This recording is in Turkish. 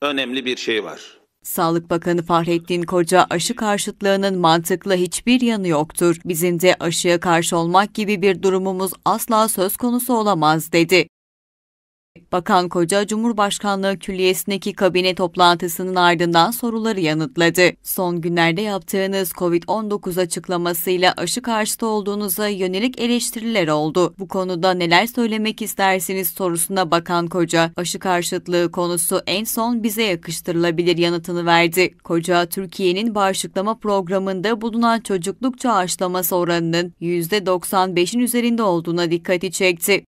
önemli bir şey var. Sağlık Bakanı Fahrettin Koca aşı karşıtlığının mantıklı hiçbir yanı yoktur. Bizim de aşıya karşı olmak gibi bir durumumuz asla söz konusu olamaz dedi. Bakan Koca, Cumhurbaşkanlığı Külliyesi'ndeki kabine toplantısının ardından soruları yanıtladı. Son günlerde yaptığınız COVID-19 açıklamasıyla aşı karşıtı olduğunuza yönelik eleştiriler oldu. Bu konuda neler söylemek istersiniz sorusuna Bakan Koca, aşı karşıtlığı konusu en son bize yakıştırılabilir yanıtını verdi. Koca, Türkiye'nin bağışıklama programında bulunan çocuklukça aşılaması oranının %95'in üzerinde olduğuna dikkati çekti.